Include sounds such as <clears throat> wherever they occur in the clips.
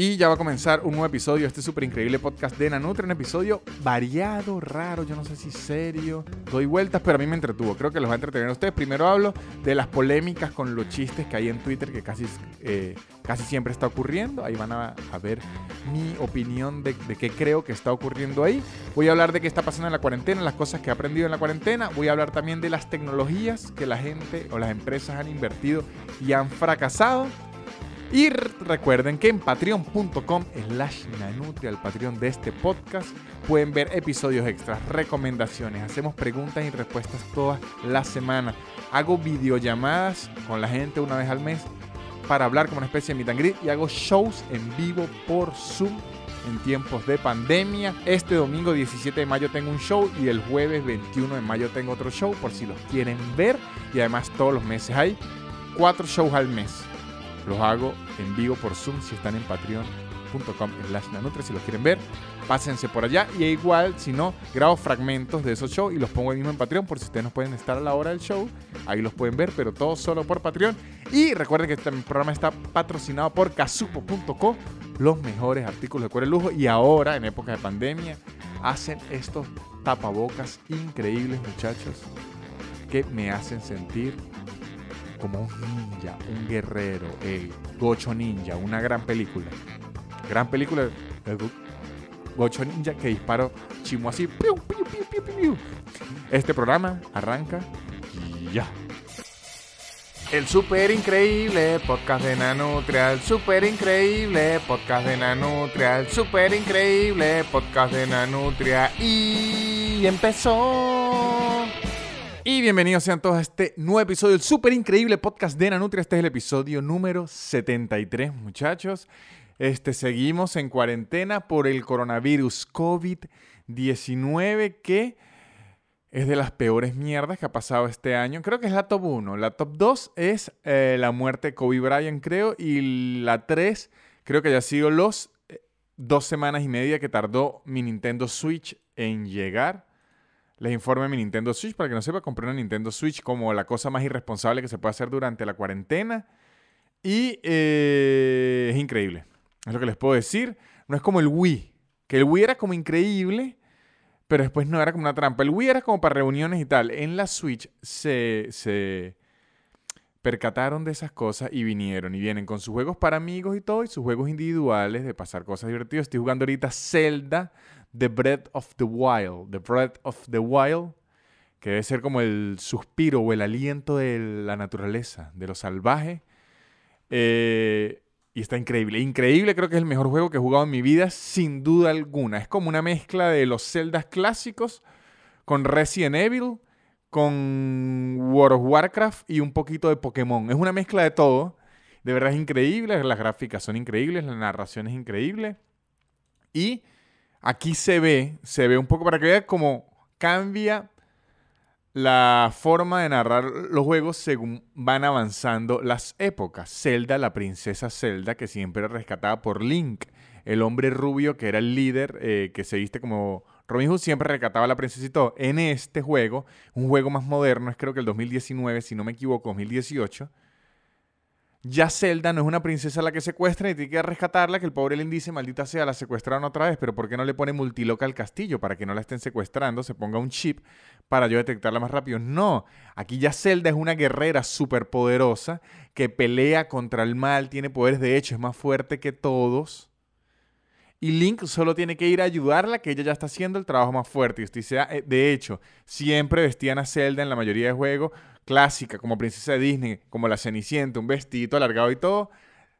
Y ya va a comenzar un nuevo episodio este súper increíble podcast de Nanutra. Un episodio variado, raro, yo no sé si serio. Doy vueltas, pero a mí me entretuvo. Creo que los va a entretener a ustedes. Primero hablo de las polémicas con los chistes que hay en Twitter, que casi, eh, casi siempre está ocurriendo. Ahí van a, ver mi opinión de, de, qué creo que está ocurriendo ahí. Voy a hablar de qué está pasando en la cuarentena, las cosas que he aprendido en la cuarentena. Voy a hablar también de las tecnologías que la gente o las empresas han invertido y han fracasado. Y recuerden que en patreon.com slash nanutria, el Patreon de este podcast, pueden ver episodios extras, recomendaciones, hacemos preguntas y respuestas todas la semana Hago videollamadas con la gente una vez al mes para hablar como una especie de mitangrid y hago shows en vivo por Zoom en tiempos de pandemia. Este domingo 17 de mayo tengo un show y el jueves 21 de mayo tengo otro show por si los quieren ver. Y además todos los meses hay cuatro shows al mes los hago en vivo por Zoom si están en patreon.com slash nanutre si los quieren ver pásense por allá y igual si no grabo fragmentos de esos shows y los pongo ahí mismo en Patreon por si ustedes no pueden estar a la hora del show ahí los pueden ver pero todo solo por Patreon y recuerden que este programa está patrocinado por casupo.co los mejores artículos de cuero de lujo y ahora en época de pandemia hacen estos tapabocas increíbles muchachos que me hacen sentir como un ninja, un guerrero, el Gocho Ninja, una gran película. Gran película, el Gocho Ninja que disparó chimo así. este programa arranca y ya. El super increíble podcast de Nanutria, el super increíble podcast de Nanutria, el super increíble podcast de Nanutria y empezó bienvenidos sean todos a este nuevo episodio del super increíble podcast de Nanutria. Este es el episodio número 73, muchachos. Este, seguimos en cuarentena por el coronavirus COVID-19 que es de las peores mierdas que ha pasado este año. Creo que es la top 1. La top 2 es eh, la muerte de Kobe Bryant, creo. Y la 3 creo que haya sido los eh, dos semanas y media que tardó mi Nintendo Switch en llegar les informe mi Nintendo Switch. Para que no sepa, compré una Nintendo Switch como la cosa más irresponsable que se puede hacer durante la cuarentena. Y eh, es increíble. Es lo que les puedo decir. No es como el Wii. Que el Wii era como increíble, pero después no era como una trampa. El Wii era como para reuniones y tal. En la Switch se, se percataron de esas cosas y vinieron. Y vienen con sus juegos para amigos y todo, y sus juegos individuales de pasar cosas divertidas. Estoy jugando ahorita Zelda The Breath of the Wild. The Breath of the Wild, que debe ser como el suspiro o el aliento de la naturaleza, de lo salvaje. Eh, y está increíble. Increíble, creo que es el mejor juego que he jugado en mi vida, sin duda alguna. Es como una mezcla de los celdas clásicos con Resident Evil, con World of Warcraft y un poquito de Pokémon. Es una mezcla de todo. De verdad es increíble, las gráficas son increíbles, la narración es increíble. Y Aquí se ve, se ve un poco para que veas cómo cambia la forma de narrar los juegos según van avanzando las épocas. Zelda, la princesa Zelda, que siempre era rescatada por Link, el hombre rubio que era el líder, eh, que se viste como Robin Hood, siempre rescataba a la princesa En este juego, un juego más moderno, es creo que el 2019, si no me equivoco, 2018 ya Zelda no es una princesa la que secuestra y tiene que rescatarla, que el pobre Link dice, maldita sea, la secuestraron otra vez, pero ¿por qué no le pone multiloca al castillo para que no la estén secuestrando? Se ponga un chip para yo detectarla más rápido. No, aquí ya Zelda es una guerrera superpoderosa que pelea contra el mal, tiene poderes, de hecho es más fuerte que todos. Y Link solo tiene que ir a ayudarla, que ella ya está haciendo el trabajo más fuerte. Y usted ah, eh, de hecho, siempre vestían a Zelda en la mayoría de juegos clásica, como princesa de Disney, como la Cenicienta, un vestidito alargado y todo.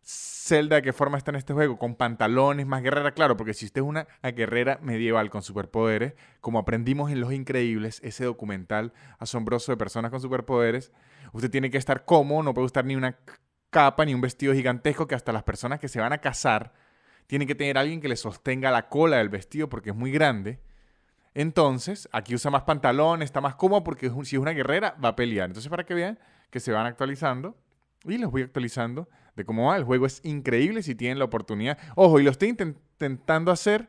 Zelda, ¿de qué forma está en este juego? Con pantalones, más guerrera, claro, porque si usted es una guerrera medieval con superpoderes, como aprendimos en Los Increíbles, ese documental asombroso de personas con superpoderes, usted tiene que estar cómodo, no puede usar ni una capa ni un vestido gigantesco que hasta las personas que se van a casar tienen que tener alguien que le sostenga la cola del vestido porque es muy grande. Entonces, aquí usa más pantalón, está más cómodo porque si es una guerrera va a pelear. Entonces, para que vean que se van actualizando y los voy actualizando de cómo va. El juego es increíble si tienen la oportunidad. Ojo, y lo estoy intentando hacer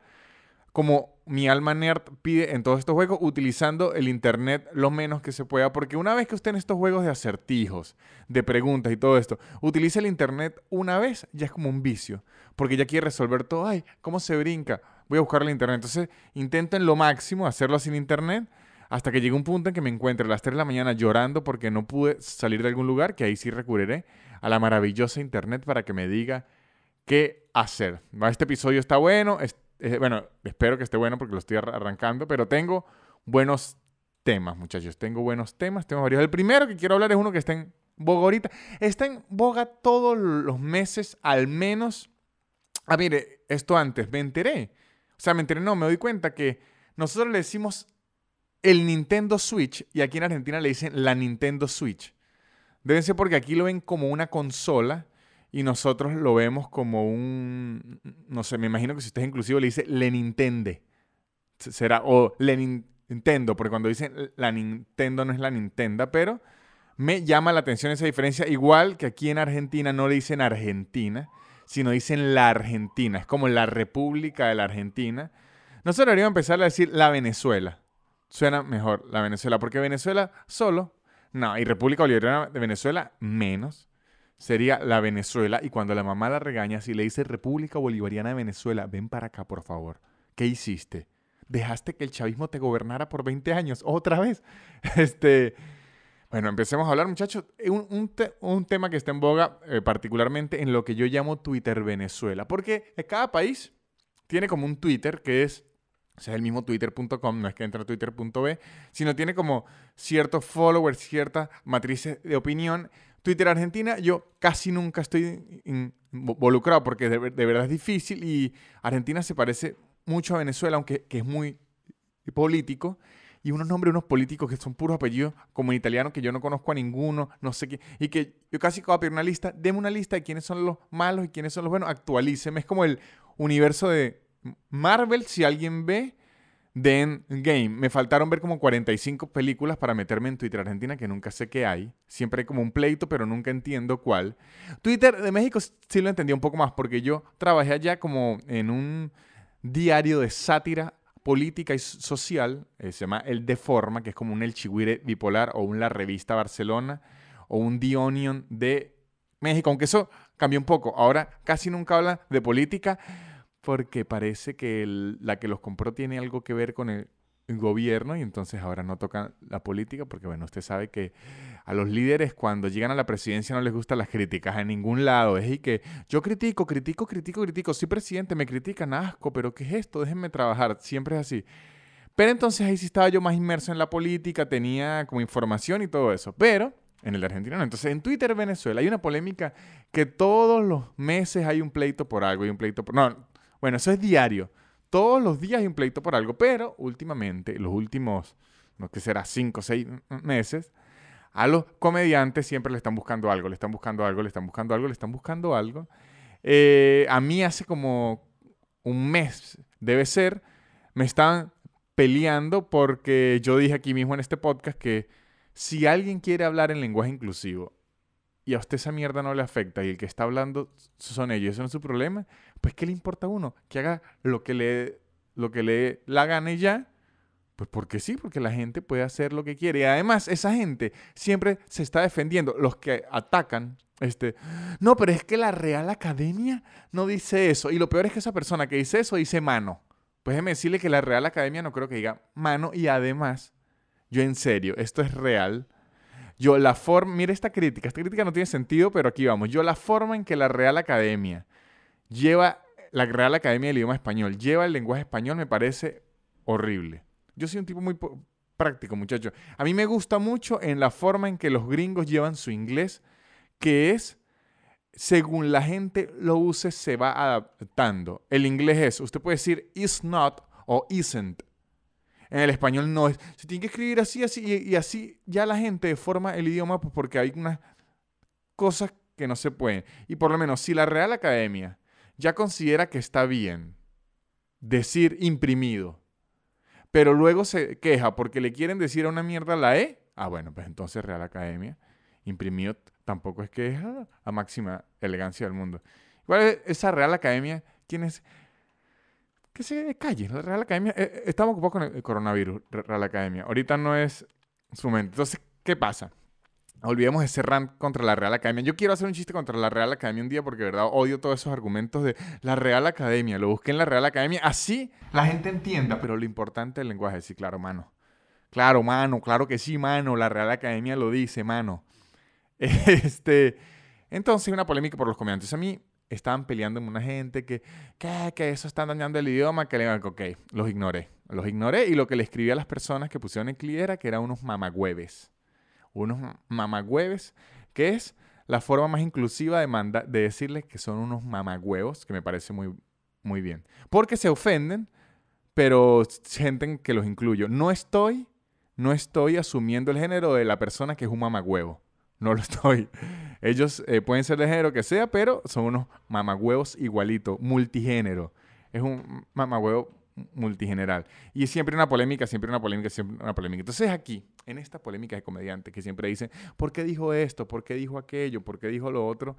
como mi alma nerd pide en todos estos juegos, utilizando el internet lo menos que se pueda, porque una vez que usted en estos juegos de acertijos, de preguntas y todo esto, Utilice el internet una vez, ya es como un vicio, porque ya quiere resolver todo. Ay, ¿cómo se brinca? voy a buscar en internet. Entonces intento en lo máximo hacerlo sin internet hasta que llegue un punto en que me encuentre a las 3 de la mañana llorando porque no pude salir de algún lugar, que ahí sí recurriré a la maravillosa internet para que me diga qué hacer. Este episodio está bueno, eh, bueno, espero que esté bueno porque lo estoy arrancando, pero tengo buenos temas, muchachos. Tengo buenos temas, tengo varios. El primero que quiero hablar es uno que está en boga ahorita. Está en boga todos los meses, al menos. a ah, mire, esto antes, me enteré o sea, me no, me doy cuenta que nosotros le decimos el Nintendo Switch y aquí en Argentina le dicen la Nintendo Switch. Deben ser porque aquí lo ven como una consola y nosotros lo vemos como un, no sé, me imagino que si usted es inclusivo le dice le Nintende. Será, o le Nintendo, porque cuando dicen la Nintendo no es la Nintendo, pero me llama la atención esa diferencia, igual que aquí en Argentina no le dicen Argentina, sino dicen la Argentina. Es como la República de la Argentina. Nosotros deberíamos empezar a decir la Venezuela. Suena mejor la Venezuela, porque Venezuela solo, no, y República Bolivariana de Venezuela menos. Sería la Venezuela y cuando la mamá la regaña, si le dice República Bolivariana de Venezuela, ven para acá, por favor. ¿Qué hiciste? Dejaste que el chavismo te gobernara por 20 años otra vez. <laughs> Este, bueno, empecemos a hablar, muchachos. Eh, un, un, tema que está en boga, eh, particularmente en lo que yo llamo Twitter Venezuela. Porque eh, cada país tiene como un Twitter que es o sea, el mismo twitter.com, no es que entra a twitter.b, sino tiene como ciertos followers, ciertas matrices de opinión. Twitter Argentina, yo casi nunca estoy involucrado porque de, verdad es difícil y Argentina se parece mucho a Venezuela, aunque es muy político y unos nombres, unos políticos que son puros apellidos, como en italiano, que yo no conozco a ninguno, no sé qué, y que yo casi acabo pedir una lista, deme una lista de quiénes son los malos y quiénes son los buenos, actualíceme, es como el universo de Marvel, si alguien ve, de game. Me faltaron ver como 45 películas para meterme en Twitter Argentina, que nunca sé qué hay. Siempre hay como un pleito, pero nunca entiendo cuál. Twitter de México sí lo entendí un poco más, porque yo trabajé allá como en un diario de sátira política y social, eh, se llama El Deforma, que es como un El Chihuire bipolar o una La Revista Barcelona o un The Onion de México, aunque eso cambió un poco. Ahora casi nunca habla de política porque parece que la que los compró tiene algo que ver con el, gobierno y entonces ahora no toca la política porque, bueno, usted sabe que a los líderes cuando llegan a la presidencia no les gustan las críticas en ningún lado. Es y que yo critico, critico, critico, critico. Sí, presidente, me critican, asco, pero ¿qué es esto? Déjenme trabajar. Siempre es así. Pero entonces ahí sí estaba yo más inmerso en la política, tenía como información y todo eso. Pero en el argentino no. Entonces en Twitter Venezuela hay una polémica que todos los meses hay un pleito por algo, y un pleito por... No, bueno, eso es diario todos los días hay un pleito por algo, pero últimamente, los últimos, no que será cinco o seis meses, a los comediantes siempre le están buscando algo, le están buscando algo, le están buscando algo, le están buscando algo. Eh, a mí hace como un mes, debe ser, me están peleando porque yo dije aquí mismo en este podcast que si alguien quiere hablar en lenguaje inclusivo y a usted esa mierda no le afecta y el que está hablando son ellos, eso no es su problema, pues, ¿qué le importa a uno? Que haga lo que le, lo que le la gane ya. Pues porque sí, porque la gente puede hacer lo que quiere. Y además, esa gente siempre se está defendiendo. Los que atacan, este, no, pero es que la Real Academia no dice eso. Y lo peor es que esa persona que dice eso dice mano. Pues déjeme decirle que la Real Academia no creo que diga mano. Y además, yo en serio, esto es real. Yo la forma, mire esta crítica, esta crítica no tiene sentido, pero aquí vamos. Yo la forma en que la Real Academia lleva la Real Academia del Idioma Español, lleva el lenguaje español, me parece horrible. Yo soy un tipo muy práctico, muchachos. A mí me gusta mucho en la forma en que los gringos llevan su inglés, que es, según la gente lo use, se va adaptando. El inglés es, usted puede decir is not o isn't. En el español no es. Se tiene que escribir así, así, y, así ya la gente deforma el idioma pues, porque hay unas cosas que no se pueden. Y por lo menos si la Real Academia ya considera que está bien decir imprimido, pero luego se queja porque le quieren decir a una mierda la E, ah, bueno, pues entonces Real Academia, imprimido tampoco es queja a, máxima elegancia del mundo. Igual e, esa Real Academia, ¿quién es? Que se calle, la Real Academia, e, e, estamos ocupados con el coronavirus, Real Academia, ahorita no es su momento. Entonces, ¿qué pasa? Olvidemos ese rant contra la Real Academia. Yo quiero hacer un chiste contra la Real Academia un día porque, de verdad, odio todos esos argumentos de la Real Academia. Lo busqué en la Real Academia. Así la gente entienda. Pero lo importante es el lenguaje. Sí, claro, mano. Claro, mano. Claro que sí, mano. La Real Academia lo dice, mano. <laughs> Este. Entonces, una polémica por los comediantes. A mí estaban peleando en una gente que, que, eso está dañando el idioma, que le ok, los ignoré. Los ignoré y lo que le escribí a las personas que pusieron en CLI era que eran unos mamagüeves unos mamagüeves, que es la forma más inclusiva de, de decirles que son unos mamagüevos, que me parece muy, muy bien. Porque se ofenden, pero sienten que los incluyo. No estoy, no estoy asumiendo el género de la persona que es un mamagüevo. No lo <laughs> estoy. Ellos eh, pueden ser de género que sea, pero son unos mamagüevos igualito, multigénero. Es un mamagüevo multigeneral. Y siempre una polémica, siempre una polémica, siempre una polémica. Entonces aquí, en esta polémica de comediante que siempre dice ¿por qué dijo esto? ¿Por qué dijo aquello? ¿Por qué dijo lo otro?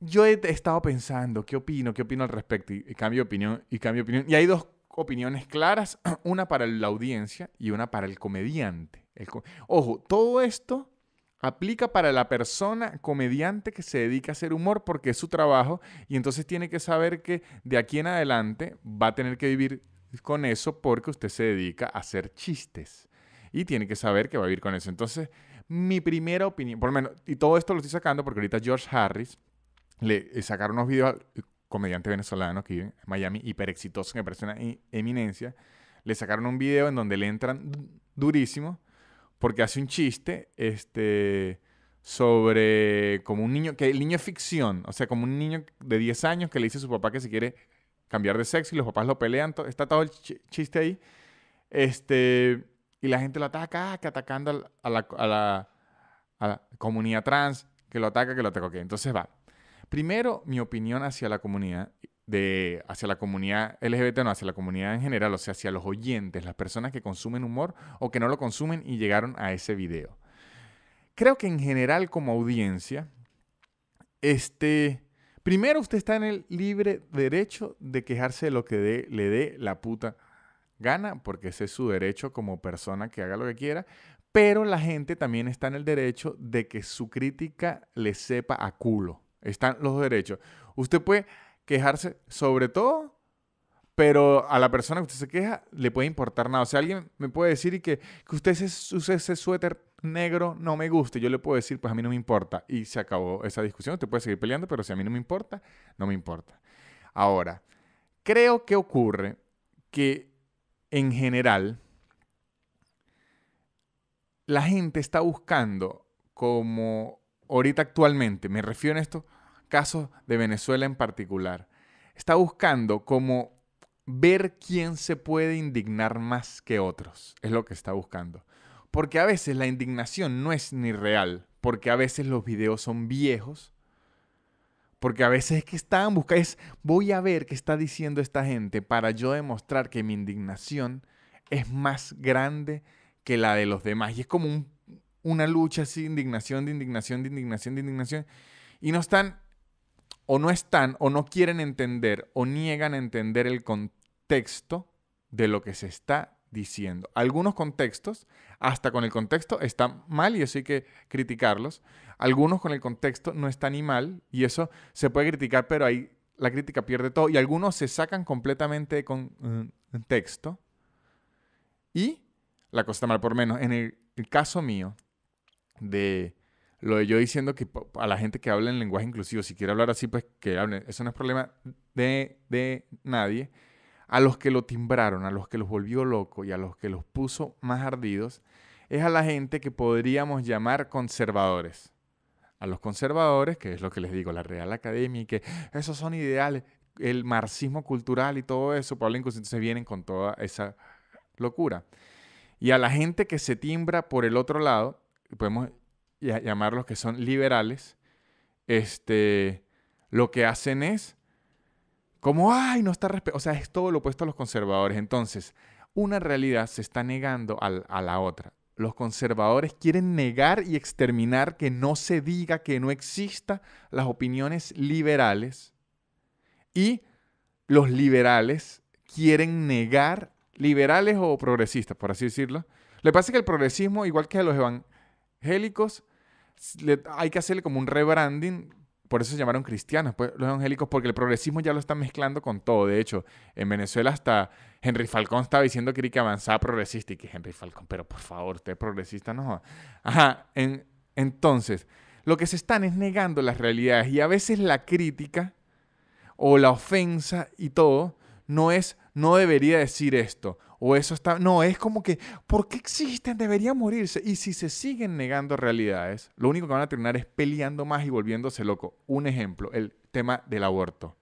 Yo he estado pensando, ¿qué opino? ¿Qué opino al respecto? Y, cambio de opinión, y cambio de opinión. Y hay dos opiniones claras, <clears throat> una para la audiencia y una para el comediante. Ojo, todo esto aplica para la persona comediante que se dedica a hacer humor porque es su trabajo y entonces tiene que saber que de aquí en adelante va a tener que vivir con eso porque usted se dedica a hacer chistes y tiene que saber que va a vivir con eso. Entonces, mi primera opinión, por lo menos, y todo esto lo estoy sacando porque ahorita George Harris le eh, sacaron unos videos al eh, comediante venezolano que vive en Miami, hiper exitoso, que me parece una e, eminencia, le sacaron un video en donde le entran durísimo porque hace un chiste este, sobre como un niño, que el niño es ficción, o sea, como un niño de 10 años que le dice a su papá que se quiere cambiar de sexo y los papás lo pelean, está todo el chiste ahí, este, y la gente lo ataca, ah, que atacando a la, a la comunidad trans, que lo ataca, que lo ataca, ok, entonces va. Primero, mi opinión hacia la comunidad de hacia la comunidad LGBT, no, hacia la comunidad en general, o sea, hacia los oyentes, las personas que consumen humor o que no lo consumen y llegaron a ese video. Creo que en general como audiencia, este, primero usted está en el libre derecho de quejarse de lo que le dé la puta gana, porque ese es su derecho como persona que haga lo que quiera, pero la gente también está en el derecho de que su crítica le sepa a culo. Están los derechos. Usted puede quejarse sobre todo, pero a la persona que usted se queja le puede importar nada. O sea, alguien me puede decir que, usted se use ese suéter negro no me gusta. Yo le puedo decir, pues a mí no me importa. Y se acabó esa discusión. Usted puede seguir peleando, pero si a mí no me importa, no me importa. Ahora, creo que ocurre que en general la gente está buscando como ahorita actualmente, me refiero a esto Caso de Venezuela en particular. Está buscando como ver quién se puede indignar más que otros. Es lo que está buscando. Porque a veces la indignación no es ni real, porque a veces los videos son viejos, porque a veces es que están buscando, es voy a ver qué está diciendo esta gente para yo demostrar que mi indignación es más grande que la de los demás. Y es como una lucha así, indignación, de indignación, de indignación, de indignación. Y no están o no están o no quieren entender o niegan a entender el contexto de lo que se está diciendo. Algunos contextos, hasta con el contexto, están mal y eso hay que criticarlos. Algunos con el contexto no están ni mal y eso se puede criticar, pero ahí la crítica pierde todo. Y algunos se sacan completamente de contexto eh, y la cosa está mal por menos. En el, el caso mío de lo de yo diciendo que a la gente que habla en lenguaje inclusivo, si quiere hablar así, pues que hable. Eso no es problema de, de nadie. A los que lo timbraron, a los que los volvió loco y a los que los puso más ardidos, es a la gente que podríamos llamar conservadores. A los conservadores, que es lo que les digo, la Real Academia, y que esos son ideales, el marxismo cultural y todo eso, Pablo inclusive entonces vienen con toda esa locura. Y a la gente que se timbra por el otro lado, podemos y a llamarlos que son liberales, este, lo que hacen es como, ay, no está respeto, o sea, es todo lo opuesto a los conservadores. Entonces, una realidad se está negando a la otra. Los conservadores quieren negar y exterminar que no se diga, que no exista las opiniones liberales. Y los liberales quieren negar, liberales o progresistas, por así decirlo. Le pasa que el progresismo, igual que a los evangélicos, hay que hacerle como un rebranding. Por eso se llamaron cristianos pues, los evangélicos, porque el progresismo ya lo están mezclando con todo. De hecho, en Venezuela hasta Henry Falcón estaba diciendo que era que progresista y que Henry Falcón, pero por favor, usted es progresista, no. Ajá, entonces, lo que se están es negando las realidades y a veces la crítica o la ofensa y todo no es, no debería decir esto, o eso está... No, es como que, ¿por qué existen? Deberían morirse. Y si se siguen negando realidades, lo único que van a terminar es peleando más y volviéndose loco. Un ejemplo, el tema del aborto.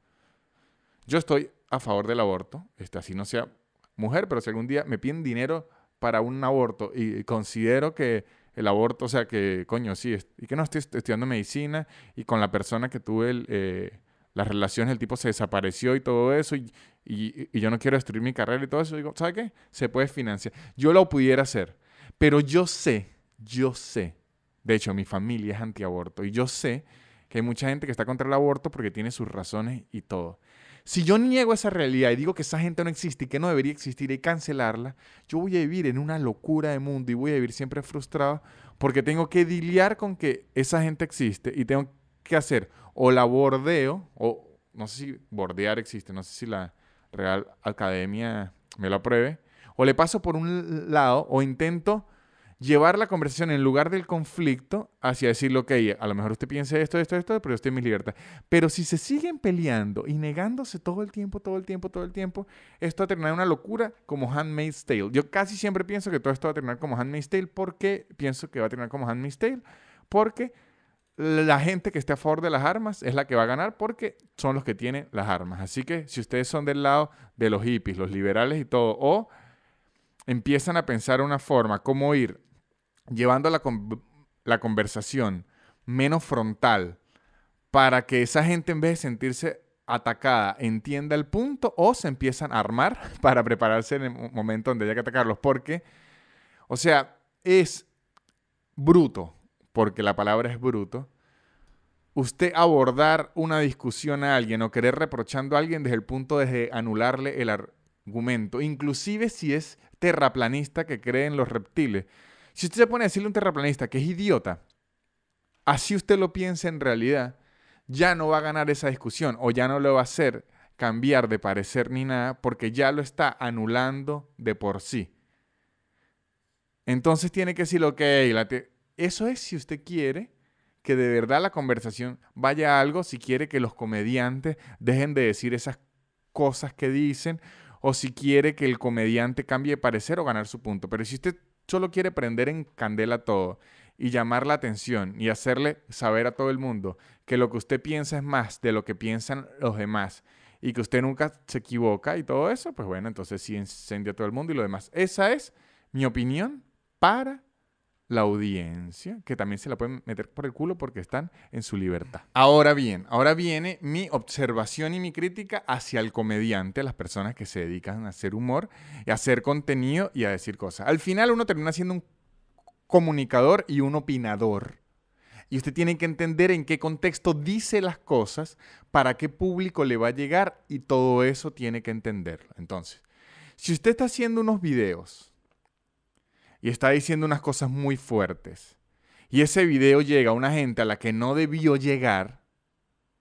Yo estoy a favor del aborto, este, así no sea mujer, pero si algún día me piden dinero para un aborto y considero que el aborto, o sea, que coño, sí, y que no estoy estudiando medicina y con la persona que tuve eh, las relaciones, el tipo se desapareció y todo eso, y, y, yo no quiero destruir mi carrera y todo eso, digo, ¿sabe qué? Se puede financiar. Yo lo pudiera hacer, pero yo sé, yo sé, de hecho mi familia es antiaborto y yo sé que hay mucha gente que está contra el aborto porque tiene sus razones y todo. Si yo niego esa realidad y digo que esa gente no existe y que no debería existir y cancelarla, yo voy a vivir en una locura de mundo y voy a vivir siempre frustrado porque tengo que lidiar con que esa gente existe y tengo que hacer o la bordeo, o no sé si bordear existe, no sé si la, Real Academia me lo apruebe, o le paso por un lado o intento llevar la conversación en lugar del conflicto hacia decir que ok, a lo mejor usted piense esto, esto, esto, pero yo estoy en mis libertades. Pero si se siguen peleando y negándose todo el tiempo, todo el tiempo, todo el tiempo, esto va a terminar una locura como Handmaid's Tale. Yo casi siempre pienso que todo esto va a terminar como Handmaid's Tale porque pienso que va a terminar como Handmaid's Tale porque la gente que esté a favor de las armas es la que va a ganar porque son los que tienen las armas. Así que si ustedes son del lado de los hippies, los liberales y todo, o empiezan a pensar una forma, cómo ir llevando la, la conversación menos frontal para que esa gente en vez de sentirse atacada entienda el punto o se empiezan a armar <laughs> para prepararse en el momento donde haya que atacarlos. Porque, o sea, es bruto porque la palabra es bruto, usted abordar una discusión a alguien o querer reprochando a alguien desde el punto de anularle el argumento, inclusive si es terraplanista que cree en los reptiles. Si usted se pone a decirle a un terraplanista que es idiota, así usted lo piensa en realidad, ya no va a ganar esa discusión o ya no lo va a hacer cambiar de parecer ni nada porque ya lo está anulando de por sí. Entonces tiene que decir, ok, la eso es si usted quiere que de verdad la conversación vaya a algo, si quiere que los comediantes dejen de decir esas cosas que dicen, o si quiere que el comediante cambie de parecer o ganar su punto. Pero si usted solo quiere prender en candela todo y llamar la atención y hacerle saber a todo el mundo que lo que usted piensa es más de lo que piensan los demás y que usted nunca se equivoca y todo eso, pues bueno, entonces sí incendia a todo el mundo y lo demás. Esa es mi opinión para la audiencia, que también se la pueden meter por el culo porque están en su libertad. <clears throat> Ahora bien, ahora viene mi observación y mi crítica hacia el comediante, las personas que se dedican a hacer humor, a hacer contenido y a decir cosas. Al final uno termina siendo un comunicador y un opinador. Y usted tiene que entender en qué contexto dice las cosas, para qué público le va a llegar y todo eso tiene que entenderlo. Entonces, si usted está haciendo unos videos y está diciendo unas cosas muy fuertes, y ese video llega a una gente a la que no debió llegar,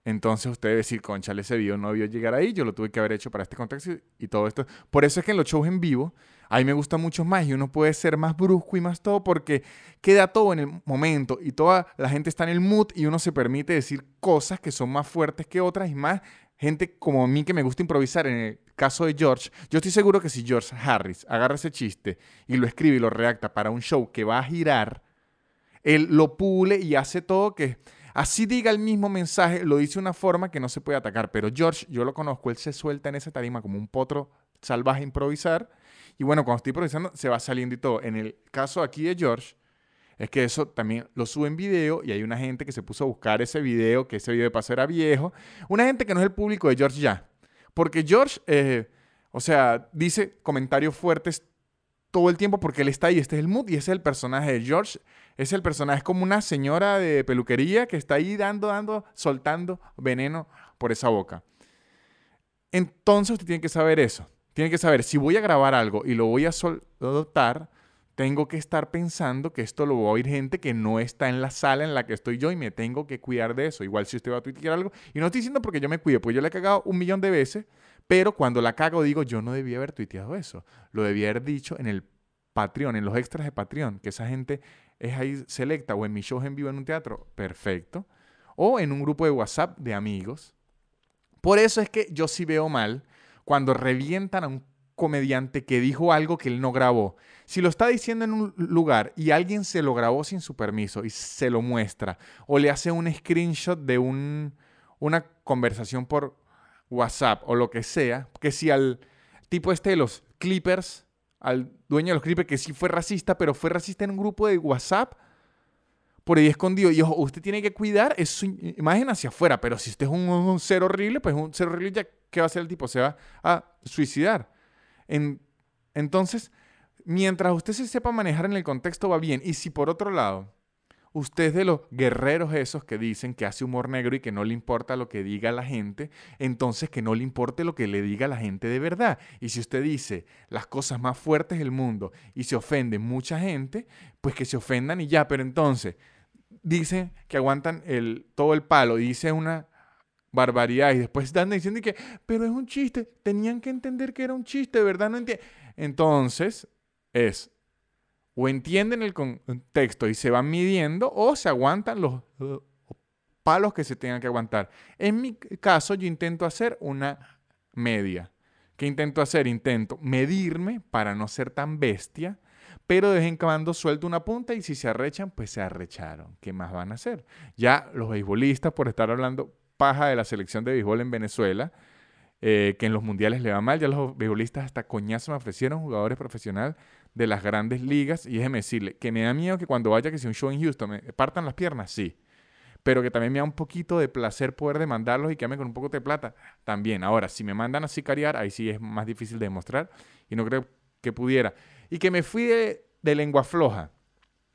entonces usted debe decir, conchale, ese video no debió llegar ahí, yo lo tuve que haber hecho para este contexto y todo esto. Por eso es que en los shows en vivo, ahí me gusta mucho más y uno puede ser más brusco y más todo porque queda todo en el momento y toda la gente está en el mood y uno se permite decir cosas que son más fuertes que otras y más gente como a mí que me gusta improvisar en el caso de George, yo estoy seguro que si George Harris agarra ese chiste y lo escribe y lo redacta para un show que va a girar, él lo pule y hace todo que así diga el mismo mensaje, lo dice de una forma que no se puede atacar. Pero George, yo lo conozco, él se suelta en esa tarima como un potro salvaje a improvisar. Y bueno, cuando estoy improvisando, se va saliendo y todo. En el caso aquí de George, es que eso también lo sube en video y hay una gente que se puso a buscar ese video, que ese video de paso era viejo. Una gente que no es el público de George ya. Porque George, eh, o sea, dice comentarios fuertes todo el tiempo porque él está ahí, este es el mood y ese es el personaje de George. Es el personaje, es como una señora de peluquería que está ahí dando, dando, soltando veneno por esa boca. Entonces usted tiene que saber eso. Tiene que saber, si voy a grabar algo y lo voy a soltar, tengo que estar pensando que esto lo va a oír gente que no está en la sala en la que estoy yo y me tengo que cuidar de eso. Igual si usted va a tuitear algo, y no estoy diciendo porque yo me cuido, pues yo le he cagado un millón de veces, pero cuando la cago digo, yo no debía haber tuiteado eso, lo debía haber dicho en el Patreon, en los extras de Patreon, que esa gente es ahí selecta, o en mis shows en vivo en un teatro, perfecto, o en un grupo de WhatsApp de amigos. Por eso es que yo sí veo mal cuando revientan a un comediante que dijo algo que él no grabó. Si lo está diciendo en un lugar y alguien se lo grabó sin su permiso y se lo muestra, o le hace un screenshot de una conversación por WhatsApp o lo que sea, que si al tipo este de los Clippers, al dueño de los Clippers, que sí fue racista, pero fue racista en un grupo de WhatsApp, por ahí escondido. Y usted tiene que cuidar es su imagen hacia afuera, pero si usted es un, un ser horrible, pues un ser horrible ya, ¿qué va a hacer el tipo? Se va a suicidar entonces, mientras usted se sepa manejar en el contexto, va bien. Y si por otro lado, usted es de los guerreros esos que dicen que hace humor negro y que no le importa lo que diga la gente, entonces que no le importe lo que le diga la gente de verdad. Y si usted dice las cosas más fuertes del mundo y se ofende mucha gente, pues que se ofendan y ya, pero entonces dice que aguantan el, todo el palo y dice una barbaridad. Y después están diciendo que, pero es un chiste. Tenían que entender que era un chiste, ¿verdad? No entienden. Entonces, es o entienden el contexto y se van midiendo o se aguantan los palos que se tengan que aguantar. En mi caso, yo intento hacer una media. ¿Qué intento hacer? Intento medirme para no ser tan bestia, pero dejen que en cuando suelto una punta y si se arrechan, pues se arrecharon. ¿Qué más van a hacer? Ya los beisbolistas, por estar hablando paja de la selección de béisbol en Venezuela, eh, que en los mundiales le va mal. Ya los béisbolistas hasta coñazo me ofrecieron jugadores profesionales de las grandes ligas. Y déjeme decirle, que me da miedo que cuando vaya que sea un show en Houston, me partan las piernas, sí. Pero que también me da un poquito de placer poder demandarlos y que quedarme con un poco de plata también. Ahora, si me mandan a sicariar, ahí sí es más difícil de demostrar y no creo que pudiera. Y que me fui de, de lengua floja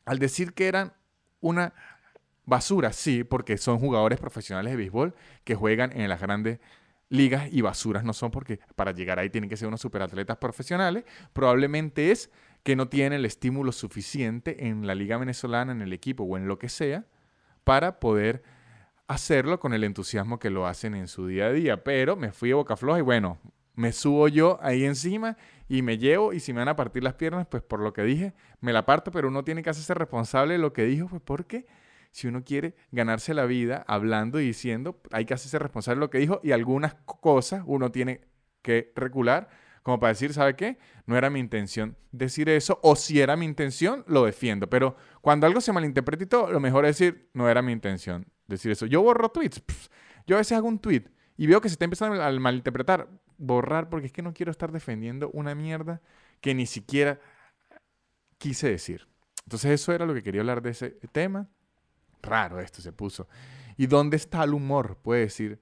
al decir que eran una Basura, sí, porque son jugadores profesionales de béisbol que juegan en las grandes ligas y basuras no son porque para llegar ahí tienen que ser unos superatletas profesionales. Probablemente es que no tienen el estímulo suficiente en la liga venezolana, en el equipo o en lo que sea, para poder hacerlo con el entusiasmo que lo hacen en su día a día. Pero me fui a boca floja y bueno, me subo yo ahí encima y me llevo y si me van a partir las piernas, pues por lo que dije, me la parto, pero uno tiene que hacerse responsable de lo que dijo, pues porque si uno quiere ganarse la vida hablando y diciendo, hay que hacerse responsable de lo que dijo y algunas cosas uno tiene que regular como para decir, ¿sabe qué? No era mi intención decir eso, o si era mi intención, lo defiendo. Pero cuando algo se malinterpretó, lo mejor es decir, no era mi intención decir eso. Yo borro tweets. Yo a veces hago un tweet y veo que se está empezando a malinterpretar. Borrar, porque es que no quiero estar defendiendo una mierda que ni siquiera quise decir. Entonces, eso era lo que quería hablar de ese tema raro esto se puso. ¿Y dónde está el humor? Puede decir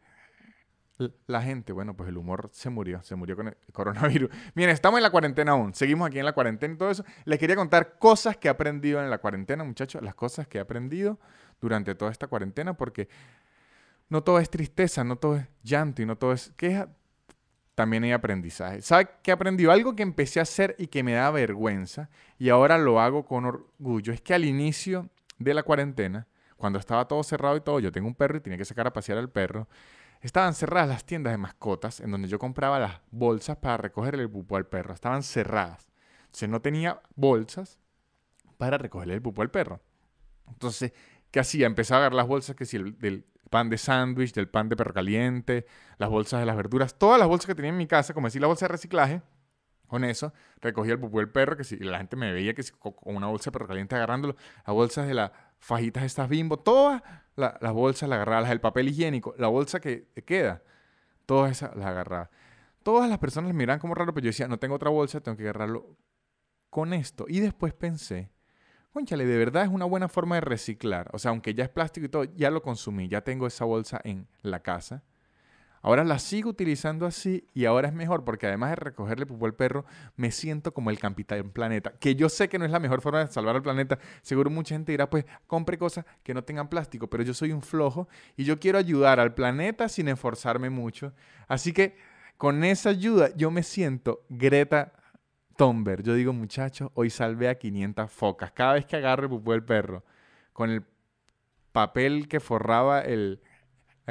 la gente. Bueno, pues el humor se murió, se murió con el <laughs> coronavirus. Miren, estamos en la cuarentena aún, seguimos aquí en la cuarentena y todo eso. Les quería contar cosas que he aprendido en la cuarentena, muchachos, las cosas que he aprendido durante toda esta cuarentena, porque no todo es tristeza, no todo es llanto y no todo es queja. También hay aprendizaje. ¿Sabe qué aprendido? Algo que empecé a hacer y que me da vergüenza y ahora lo hago con orgullo. Es que al inicio de la cuarentena, cuando estaba todo cerrado y todo, yo tengo un perro y tenía que sacar a pasear al perro, estaban cerradas las tiendas de mascotas en donde yo compraba las bolsas para recoger el pupo al perro. Estaban cerradas. Entonces no tenía bolsas para recoger el pupo al perro. Entonces, ¿qué hacía? Empezaba a agarrar las bolsas que si el, del pan de sándwich, del pan de perro caliente, las bolsas de las verduras, todas las bolsas que tenía en mi casa, como decir la bolsa de reciclaje, con eso, recogí el pupú del perro, que si la gente me veía que con una bolsa de perro caliente agarrándolo, las bolsas de las fajitas estas bimbo, todas las bolsas las agarraba, el papel higiénico, la bolsa que queda, todas esas las agarraba. Todas las personas me miraban como raro, pero yo decía, no tengo otra bolsa, tengo que agarrarlo con esto. Y después pensé, conchale, de verdad es una buena forma de reciclar. O sea, aunque ya es plástico y todo, ya lo consumí, ya tengo esa bolsa en la casa Ahora la sigo utilizando así y ahora es mejor porque además de recogerle pupú al perro, me siento como el capitán planeta. Que yo sé que no es la mejor forma de salvar al planeta. Seguro mucha gente dirá, pues compre cosas que no tengan plástico, pero yo soy un flojo y yo quiero ayudar al planeta sin esforzarme mucho. Así que con esa ayuda yo me siento Greta Thunberg. Yo digo, muchachos, hoy salvé a 500 focas. Cada vez que agarre pupú al perro con el papel que forraba el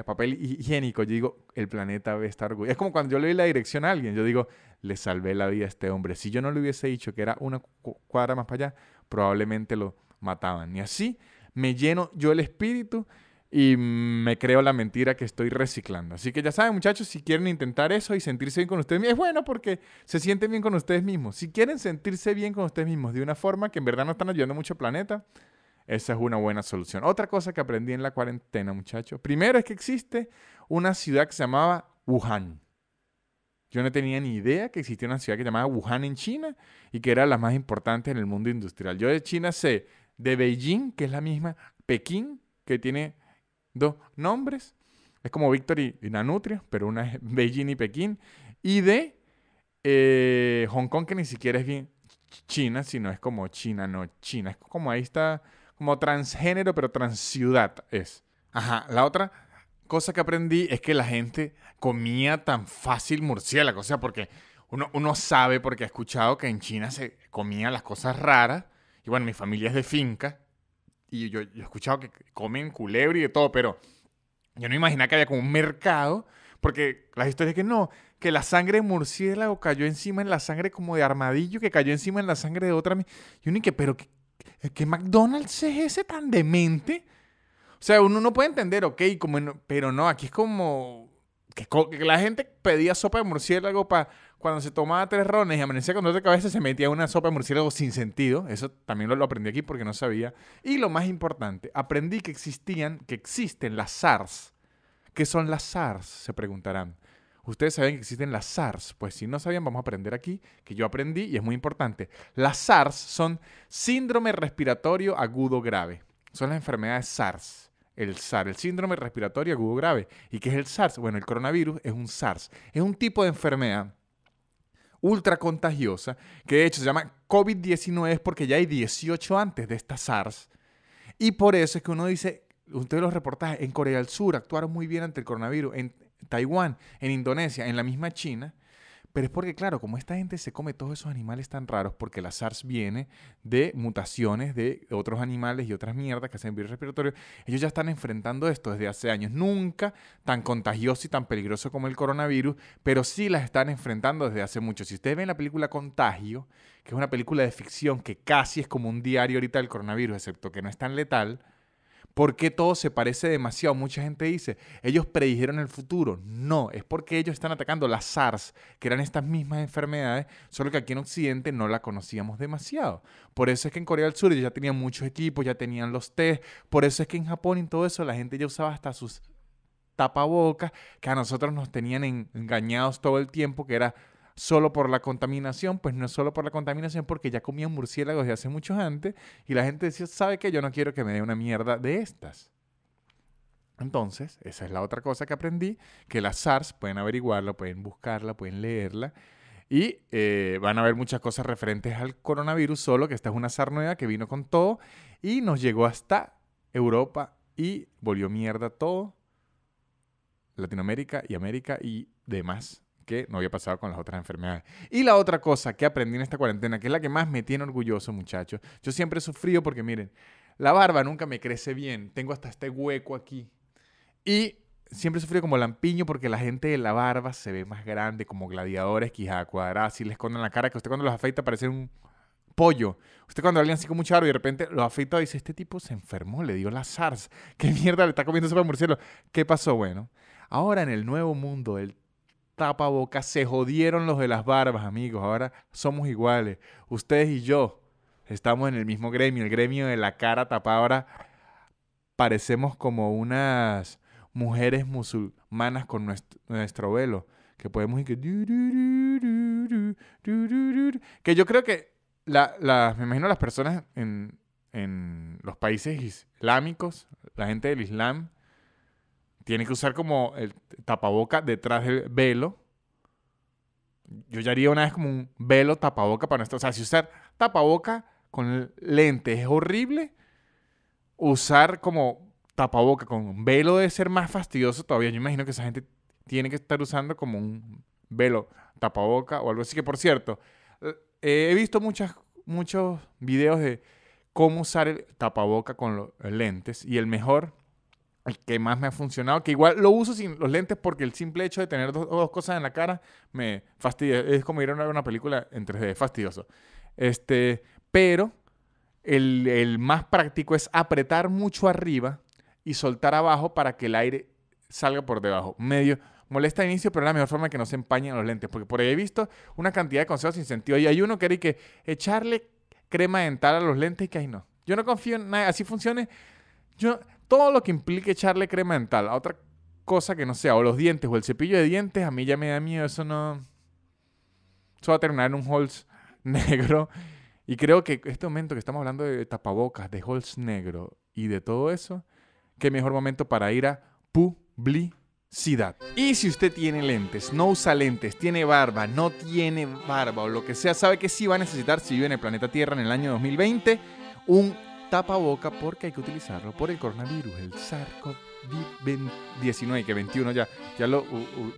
papel higiénico, yo digo, el planeta debe estar Es como cuando yo le la dirección a alguien, yo digo, le salvé la vida a este hombre. Si yo no le hubiese dicho que era una cuadra más para allá, probablemente lo mataban. Y así me lleno yo el espíritu y me creo la mentira que estoy reciclando. Así que ya saben, muchachos, si quieren intentar eso y sentirse bien con ustedes mismos, es bueno porque se sienten bien con ustedes mismos. Si quieren sentirse bien con ustedes mismos de una forma que en verdad no están ayudando mucho al planeta, esa es una buena solución. Otra cosa que aprendí en la cuarentena, muchachos. Primero es que existe una ciudad que se llamaba Wuhan. Yo no tenía ni idea que existía una ciudad que se llamaba Wuhan en China y que era la más importante en el mundo industrial. Yo de China sé de Beijing, que es la misma, Pekín, que tiene dos nombres. Es como Víctor y, la Nanutria, pero una es <laughs> Beijing y Pekín. Y de eh, Hong Kong, que ni siquiera es bien China, sino es como China, no China. Es como ahí está como transgénero, pero transciudad es. Ajá, la otra cosa que aprendí es que la gente comía tan fácil murciélago, o sea, porque uno, uno sabe, porque ha escuchado que en China se comían las cosas raras, y bueno, mi familia es de finca, y yo, he escuchado que comen culebra y de todo, pero yo no imaginaba que había como un mercado, porque la historia es que no, que la sangre de murciélago cayó encima en la sangre como de armadillo, que cayó encima en la sangre de otra. Y uno que, pero qué, ¿Qué McDonald's es ese tan demente? O sea, uno no puede entender, ok, como pero no, aquí es como que, la gente pedía sopa de murciélago para cuando se tomaba tres rones y amanecía con dos de cabeza, se metía una sopa de murciélago sin sentido. Eso también lo, lo, aprendí aquí porque no sabía. Y lo más importante, aprendí que existían, que existen las SARS. ¿Qué son las SARS? Se preguntarán. Ustedes saben que existen las SARS. Pues si no sabían, vamos a aprender aquí, que yo aprendí y es muy importante. Las SARS son síndrome respiratorio agudo grave. Son las enfermedades SARS el SARS, el síndrome respiratorio agudo grave. ¿Y qué es el SARS? Bueno, el coronavirus es un SARS, es un tipo de enfermedad ultra contagiosa que de hecho se llama COVID-19 porque ya hay 18 antes de esta SARS. Y por eso es que uno dice, ustedes los reportajes, en Corea del Sur actuaron muy bien ante el coronavirus, Taiwán, en Indonesia, en la misma China. Pero es porque, claro, como esta gente se come todos esos animales tan raros, porque la SARS viene de mutaciones de otros animales y otras mierdas que hacen virus respiratorio, ellos ya están enfrentando esto desde hace años. Nunca tan contagioso y tan peligroso como el coronavirus, pero sí las están enfrentando desde hace mucho. Si ustedes ven la película Contagio, que es una película de ficción que casi es como un diario ahorita del coronavirus, excepto que no es tan letal, ¿Por qué todo se parece demasiado? Mucha gente dice, ellos predijeron el futuro. No, es porque ellos están atacando las SARS, que eran estas mismas enfermedades, solo que aquí en Occidente no la conocíamos demasiado. Por eso es que en Corea del Sur ya tenían muchos equipos, ya tenían los test. Por eso es que en Japón y todo eso la gente ya usaba hasta sus tapabocas, que a nosotros nos tenían engañados todo el tiempo, que era solo por la contaminación, pues no es solo por la contaminación, porque ya comían murciélagos de hace muchos antes y la gente decía, ¿sabe que Yo no quiero que me dé una mierda de estas. Entonces, esa es la otra cosa que aprendí, que las SARS pueden averiguarla, pueden buscarla, pueden leerla. Y eh, van a ver muchas cosas referentes al coronavirus, solo que esta es una SARS nueva que vino con todo y nos llegó hasta Europa y volvió mierda todo. Latinoamérica y América y demás que no había pasado con las otras enfermedades. Y la otra cosa que aprendí en esta cuarentena, que es la que más me tiene orgulloso, muchachos, yo siempre he sufrido porque miren, la barba nunca me crece bien, tengo hasta este hueco aquí. Y siempre he sufrido como lampiño porque la gente de la barba se ve más grande, como gladiadores, quijada cuadrados Y le esconden la cara, que usted cuando los afeita parece un pollo. Usted cuando alguien así con mucha barba y de repente lo afeita dice, este tipo se enfermó, le dio la SARS, <laughs> qué mierda le está comiendo ese de murciélago. ¿Qué pasó? Bueno, ahora en el nuevo mundo del tapabocas, se jodieron los de las barbas, amigos. Ahora somos iguales. Ustedes y yo estamos en el mismo gremio, el gremio de la cara tapada. Ahora parecemos como unas mujeres musulmanas con nuestro, velo. Que podemos ir que... Que yo creo que, me imagino las personas en los países islámicos, la gente del Islam, tiene que usar como el tapaboca detrás del velo. Yo ya haría una vez como un velo tapaboca para nuestro. O sea, si usar tapaboca con lente, es horrible, usar como tapaboca con velo debe ser más fastidioso todavía. Yo imagino que esa gente tiene que estar usando como un velo tapaboca o algo así. Que por cierto, eh, he visto muchas, muchos videos de cómo usar el tapaboca con los lentes y el mejor el que más me ha funcionado, que igual lo uso sin los lentes porque el simple hecho de tener dos, cosas en la cara me fastidia. Es como ir a ver una película en 3D, fastidioso. Este, pero el, el, más práctico es apretar mucho arriba y soltar abajo para que el aire salga por debajo. Medio molesta al inicio, pero es la mejor forma de que no se empañen los lentes. Porque por ahí he visto una cantidad de consejos sin sentido. Y hay uno que era que echarle crema dental a los lentes y que ahí no. Yo no confío en nada. Así funcione yo, todo lo que implique echarle crema dental a otra cosa que no sea, o los dientes, o el cepillo de dientes, a mí ya me da miedo. Eso no. Eso va a terminar en un hols <laughs> negro. Y creo que este momento que estamos hablando de tapabocas, de hols negro y de todo eso, qué mejor momento para ir a publicidad Y si usted tiene lentes, no usa lentes, tiene barba, no tiene barba o lo que sea, sabe que sí va a necesitar, si vive en el planeta Tierra en el año 2020, un tapaboca porque hay que utilizarlo por el coronavirus, el SARS-CoV-19, que 21 ya, ya lo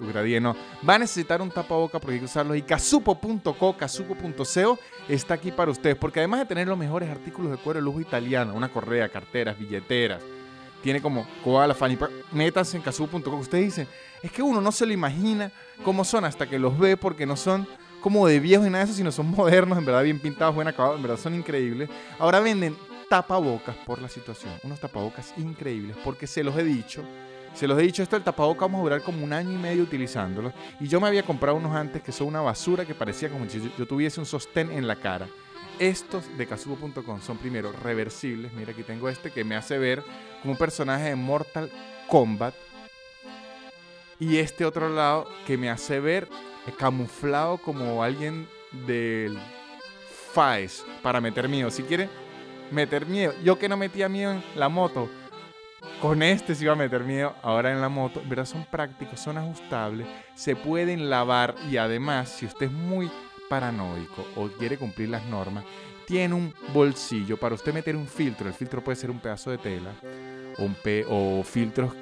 gradié, no. Va a necesitar un tapaboca porque hay que usarlo y casupo.co, casupo.co está aquí para ustedes, porque además de tener los mejores artículos de cuero de lujo italiano, una correa, carteras, billeteras, tiene como koala, fanny, métanse en casupo.co, ustedes dicen, es que uno no se lo imagina cómo son hasta que los ve porque no son como de viejos y nada de eso, sino son modernos, en verdad bien pintados, buen acabado en verdad son increíbles. Ahora venden tapabocas por la situación. Unos tapabocas increíbles, porque se los he dicho. Se los he dicho, esto el tapabocas vamos a durar como un año y medio utilizándolos. Y yo me había comprado unos antes que son una basura que parecía como si yo, tuviese un sostén en la cara. Estos de casubo.com son primero reversibles. Mira, aquí tengo este que me hace ver como un personaje de Mortal Kombat. Y este otro lado que me hace ver camuflado como alguien del FAES para meter miedo. Si quieren, meter miedo. Yo que no metía miedo en la moto, con este se iba a meter miedo ahora en la moto. verdad son prácticos, son ajustables, se pueden lavar y además, si usted es muy paranoico o quiere cumplir las normas, tiene un bolsillo para usted meter un filtro. El filtro puede ser un pedazo de tela o, un o filtros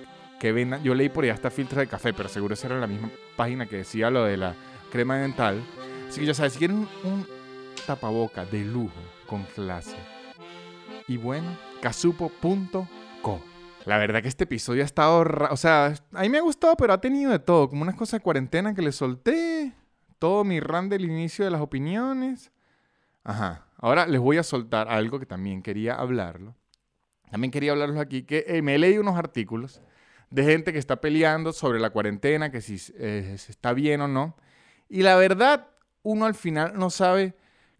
que ven Yo leí por ahí hasta filtros de café, pero seguro será era la misma página que decía lo de la crema dental. Así que ya sabes, si quieren un, un tapaboca de lujo, con clase, y bueno, casupo.co. La verdad que este episodio ha estado, o sea, a mí me ha gustado, pero ha tenido de todo, como unas cosas de cuarentena que les solté, todo mi run del inicio de las opiniones. Ajá. Ahora les voy a soltar algo que también quería hablarlo. También quería hablarlos aquí, que eh, me leí unos artículos de gente que está peleando sobre la cuarentena, que eh, si está bien o no. Y la verdad, uno al final no sabe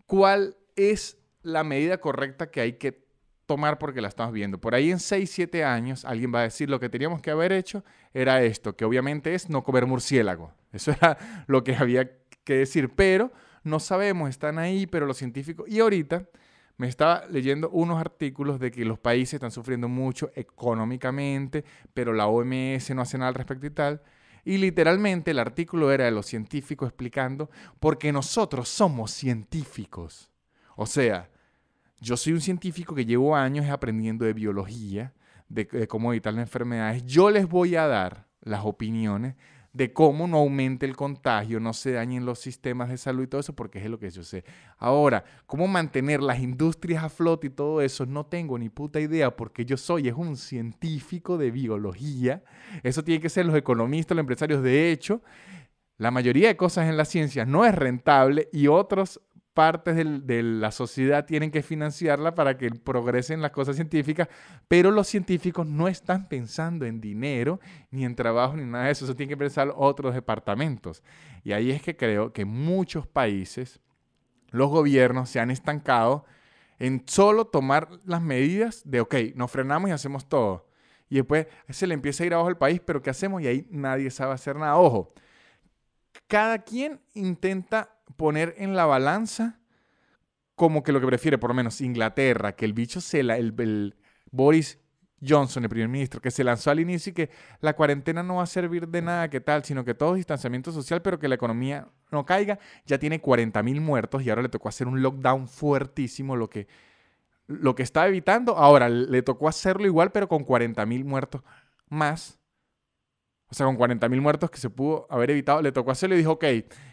cuál es la medida correcta que hay que tomar porque la estamos viendo. Por ahí en 6, 7 años alguien va a decir lo que teníamos que haber hecho era esto, que obviamente es no comer murciélago. <laughs> Eso era lo que había que decir, pero no sabemos, están ahí, pero los científicos... Y ahorita me estaba leyendo unos artículos de que los países están sufriendo mucho económicamente, pero la OMS no hace nada al respecto y tal. Y literalmente el artículo era de los científicos explicando, porque nosotros somos científicos. O sea, yo soy un científico que llevo años aprendiendo de biología, de, cómo evitar las enfermedades. Yo les voy a dar las opiniones de cómo no aumente el contagio, no se dañen los sistemas de salud y todo eso, porque es lo que yo sé. Ahora, cómo mantener las industrias a flote y todo eso, no tengo ni puta idea, porque yo soy, es un científico de biología. Eso tiene que ser los economistas, los empresarios. De hecho, la mayoría de cosas en la ciencia no es rentable y otros partes de la sociedad tienen que financiarla para que progresen las cosas científicas, pero los científicos no están pensando en dinero, ni en trabajo, ni nada de eso, eso tienen que pensar otros departamentos. Y ahí es que creo que muchos países, los gobiernos se han estancado en solo tomar las medidas de, ok, nos frenamos y hacemos todo. Y después se le empieza a ir abajo el país, pero ¿qué hacemos? Y ahí nadie sabe hacer nada. Ojo, cada quien intenta poner en la balanza como que lo que prefiere, por lo menos Inglaterra, que el bicho se el, Boris Johnson, el primer ministro, que se lanzó al inicio y que la cuarentena no va a servir de nada, que tal, sino que todo distanciamiento social, pero que la economía no caiga, ya tiene 40.000 muertos y ahora le tocó hacer un lockdown fuertísimo, lo que, lo que está evitando. Ahora le tocó hacerlo igual, pero con 40.000 muertos más. O sea, con 40.000 muertos que se pudo haber evitado, le tocó hacerlo y dijo, ok,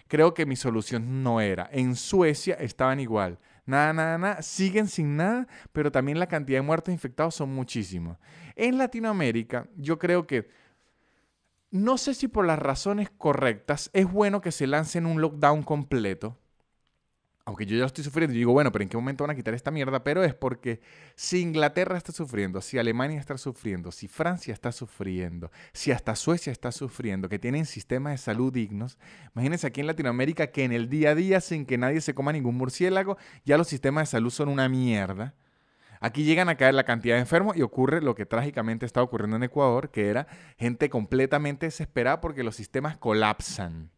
creo que mi solución no era. En Suecia estaban igual. Nada, nada, nada. Siguen sin nada, pero también la cantidad de muertos infectados son muchísimos. En Latinoamérica, yo creo que, no sé si por las razones correctas, es bueno que se lancen un lockdown completo aunque yo ya lo estoy sufriendo, yo digo, bueno, pero ¿en qué momento van a quitar esta mierda? Pero es porque si Inglaterra está sufriendo, si Alemania está sufriendo, si Francia está sufriendo, si hasta Suecia está sufriendo, que tienen sistemas de salud dignos, imagínense aquí en Latinoamérica que en el día a día, sin que nadie se coma ningún murciélago, ya los sistemas de salud son una mierda. Aquí llegan a caer la cantidad de enfermos y ocurre lo que trágicamente está ocurriendo en Ecuador, que era gente completamente desesperada porque los sistemas colapsan.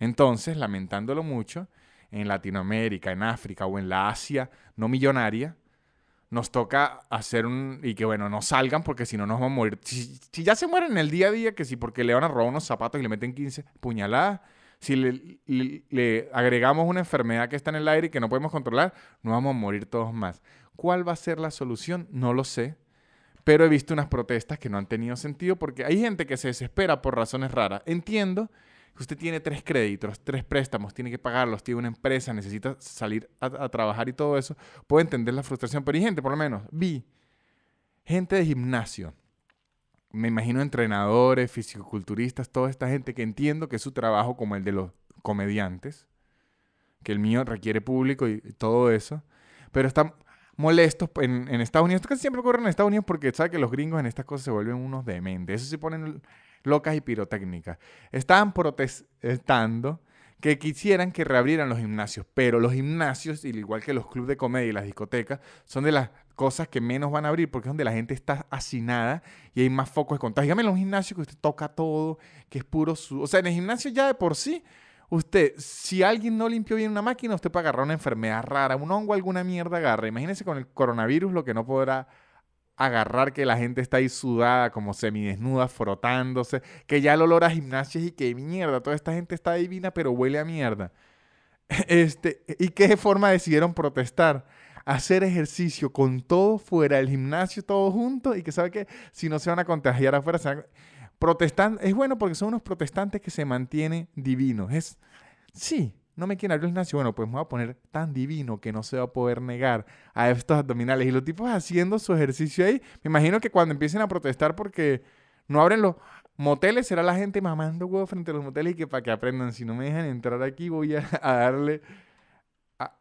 Entonces, lamentándolo mucho, en Latinoamérica, en África o en la Asia no millonaria, nos toca hacer un... y que bueno, no salgan porque si no nos vamos a morir. Si, ya se mueren en el día a día, que si porque le van a robar unos zapatos y le meten 15 puñaladas, si le, le agregamos una enfermedad que está en el aire y que no podemos controlar, no vamos a morir todos más. ¿Cuál va a ser la solución? No lo sé pero he visto unas protestas que no han tenido sentido porque hay gente que se desespera por razones raras. Entiendo usted tiene tres créditos, tres préstamos, tiene que pagarlos, tiene una empresa, necesita salir a, trabajar y todo eso, puedo entender la frustración. Pero hay gente, por lo menos, vi gente de gimnasio. Me imagino entrenadores, fisicoculturistas, toda esta gente que entiendo que es su trabajo como el de los comediantes, que el mío requiere público y, todo eso, pero están molestos en, Estados Unidos. Esto casi siempre ocurre en Estados Unidos porque sabe que los gringos en estas cosas se vuelven unos dementes. Eso se ponen locas y pirotécnicas. Estaban protestando que quisieran que reabrieran los gimnasios, pero los gimnasios, igual que los clubes de comedia y las discotecas, son de las cosas que menos van a abrir porque es donde la gente está hacinada y hay más focos de contagio. Dígame en un gimnasio que usted toca todo, que es puro su... O sea, en el gimnasio ya de por sí, usted, si alguien no limpió bien una máquina, usted puede agarrar una enfermedad rara, un hongo, alguna mierda agarra. Imagínese con el coronavirus lo que no podrá agarrar que la gente está ahí sudada, como semidesnuda, frotándose, que ya el olor a gimnasios y que mierda, toda esta gente está divina, pero huele a mierda. <laughs> Este, ¿Y qué forma decidieron protestar? Hacer ejercicio con todo fuera, del gimnasio todo junto y que sabe que si no se van a contagiar afuera, se es bueno porque son unos protestantes que se mantienen divinos. Es, sí, no me quieren abrir el gimnasio. bueno, pues me voy a poner tan divino que no se va a poder negar a estos abdominales. Y los tipos haciendo su ejercicio ahí, me imagino que cuando empiecen a protestar porque no abren los moteles, será la gente mamando huevo frente a los moteles y que para que aprendan, si no me dejan entrar aquí voy a, <laughs> darle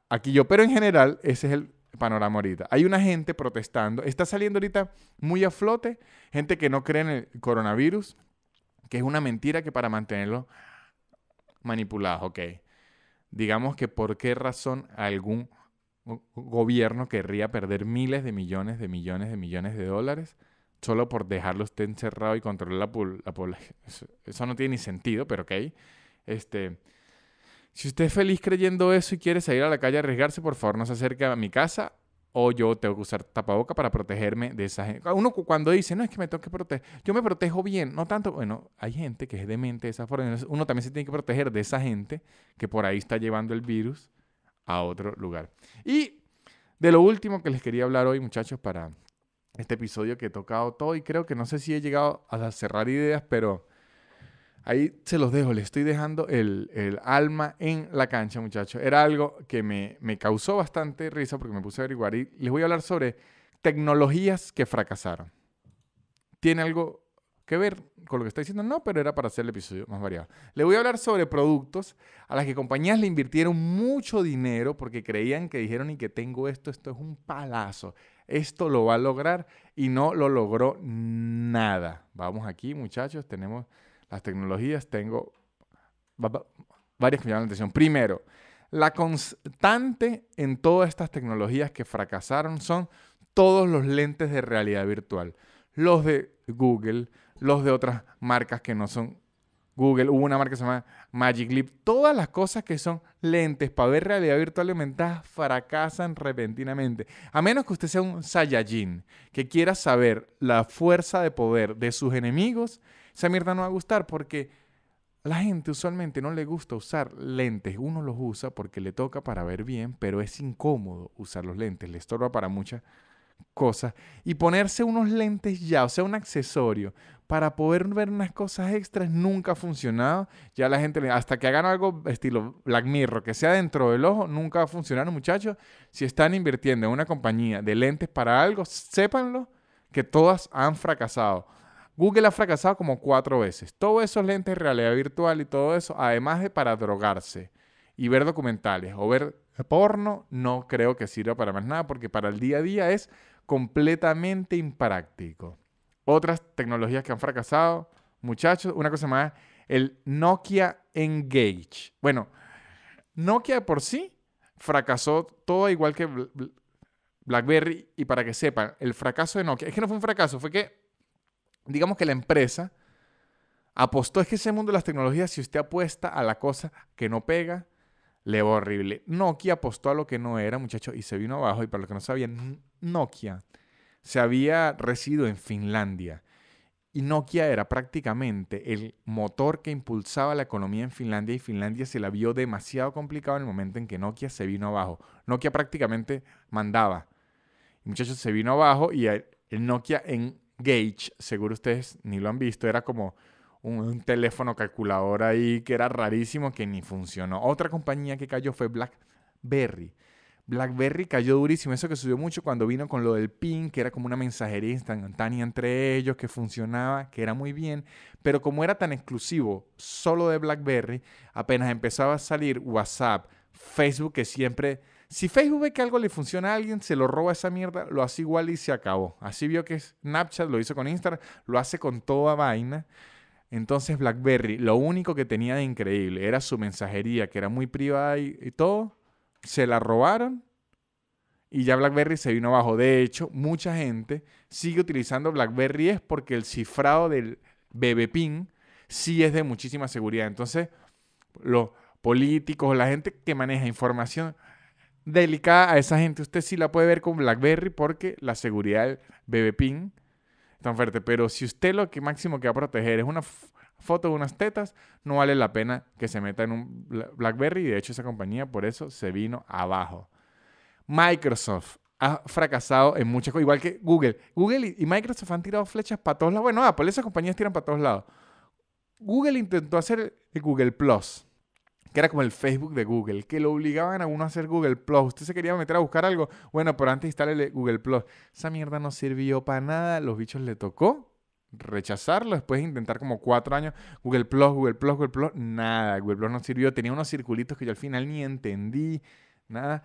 aquí yo. Pero en general, ese es el panorama ahorita. Hay una gente protestando, está saliendo ahorita muy a flote, gente que no cree en el coronavirus, que es una mentira que para mantenerlo manipulado, ok digamos que por qué razón algún gobierno querría perder miles de millones de millones de millones de dólares solo por dejarlo usted encerrado y controlar la, población. Eso, no tiene ni sentido, pero ok. Este, si usted es feliz creyendo eso y quiere salir a la calle a arriesgarse, por favor no se acerque a mi casa o yo tengo que usar tapaboca para protegerme de esa gente. Uno cuando dice, no, es que me tengo que proteger, yo me protejo bien, no tanto, bueno, hay gente que es demente de esa forma, uno también se tiene que proteger de esa gente que por ahí está llevando el virus a otro lugar. Y de lo último que les quería hablar hoy, muchachos, para este episodio que he tocado todo y creo que no sé si he llegado a cerrar ideas, pero Ahí se los dejo, les estoy dejando el, alma en la cancha, muchachos. Era algo que me, causó bastante risa porque me puse a averiguar y les voy a hablar sobre tecnologías que fracasaron. ¿Tiene algo que ver con lo que está diciendo? No, pero era para hacer el episodio más variado. Les voy a hablar sobre productos a las que compañías le invirtieron mucho dinero porque creían que dijeron y que tengo esto, esto es un palazo. Esto lo va a lograr y no lo logró nada. Vamos aquí, muchachos, tenemos las tecnologías, tengo varias que me llaman la atención. Primero, la constante en todas estas tecnologías que fracasaron son todos los lentes de realidad virtual. Los de Google, los de otras marcas que no son Google, hubo una marca que se llama Magic Leap. Todas las cosas que son lentes para ver realidad virtual aumentada fracasan repentinamente. A menos que usted sea un Saiyajin que quiera saber la fuerza de poder de sus enemigos esa mierda no va a gustar porque la gente usualmente no le gusta usar lentes. Uno los usa porque le toca para ver bien, pero es incómodo usar los lentes. Le estorba para muchas cosas. Y ponerse unos lentes ya, o sea, un accesorio para poder ver unas cosas extras nunca ha funcionado. Ya la gente, hasta que hagan algo estilo Black Mirror, que sea dentro del ojo, nunca va a funcionar, muchachos. Si están invirtiendo en una compañía de lentes para algo, sépanlo que todas han fracasado. Google ha fracasado como cuatro veces. Todos esos lentes de realidad virtual y todo eso, además de para drogarse y ver documentales o ver porno, no creo que sirva para más nada porque para el día a día es completamente impráctico. Otras tecnologías que han fracasado, muchachos, una cosa más, el Nokia Engage. Bueno, Nokia por sí fracasó todo igual que BlackBerry y para que sepan, el fracaso de Nokia, es que no fue un fracaso, fue que digamos que la empresa apostó, es que ese mundo de las tecnologías, si usted apuesta a la cosa que no pega, le va horrible. Nokia apostó a lo que no era, muchachos, y se vino abajo. Y para los que no sabían, Nokia se había residido en Finlandia. Y Nokia era prácticamente el motor que impulsaba la economía en Finlandia y Finlandia se la vio demasiado complicado en el momento en que Nokia se vino abajo. Nokia prácticamente mandaba. Y muchachos, se vino abajo y el Nokia en Gage, seguro ustedes ni lo han visto, era como un, teléfono calculador ahí que era rarísimo que ni funcionó. Otra compañía que cayó fue BlackBerry. BlackBerry cayó durísimo, eso que subió mucho cuando vino con lo del PIN, que era como una mensajería instantánea entre ellos, que funcionaba, que era muy bien, pero como era tan exclusivo solo de BlackBerry, apenas empezaba a salir WhatsApp, Facebook, que siempre si Facebook ve que algo le funciona a alguien, se lo roba esa mierda, lo hace igual y se acabó. Así vio que Snapchat lo hizo con Instagram, lo hace con toda vaina. Entonces BlackBerry, lo único que tenía de increíble era su mensajería, que era muy privada y, todo. Se la robaron y ya BlackBerry se vino abajo. De hecho, mucha gente sigue utilizando BlackBerry es porque el cifrado del BBPIN sí es de muchísima seguridad. Entonces, los políticos, la gente que maneja información, delicada a esa gente. Usted sí la puede ver con BlackBerry porque la seguridad del bebé pin es tan fuerte. Pero si usted lo que máximo que va a proteger es una foto de unas tetas, no vale la pena que se meta en un BlackBerry. Y de hecho esa compañía por eso se vino abajo. Microsoft ha fracasado en muchas cosas, igual que Google. Google y Microsoft han tirado flechas para todos lados. Bueno, Apple, ah, pues esas compañías tiran para todos lados. Google intentó hacer el Google Plus que era como el Facebook de Google, que lo obligaban a uno a hacer Google Plus. Usted se quería meter a buscar algo, bueno, pero antes instálele Google Plus. Esa mierda no sirvió para nada, los bichos le tocó rechazarlo, después intentar como cuatro años, Google Plus, Google Plus, Google Plus, nada, Google Plus no sirvió, tenía unos circulitos que yo al final ni entendí, nada.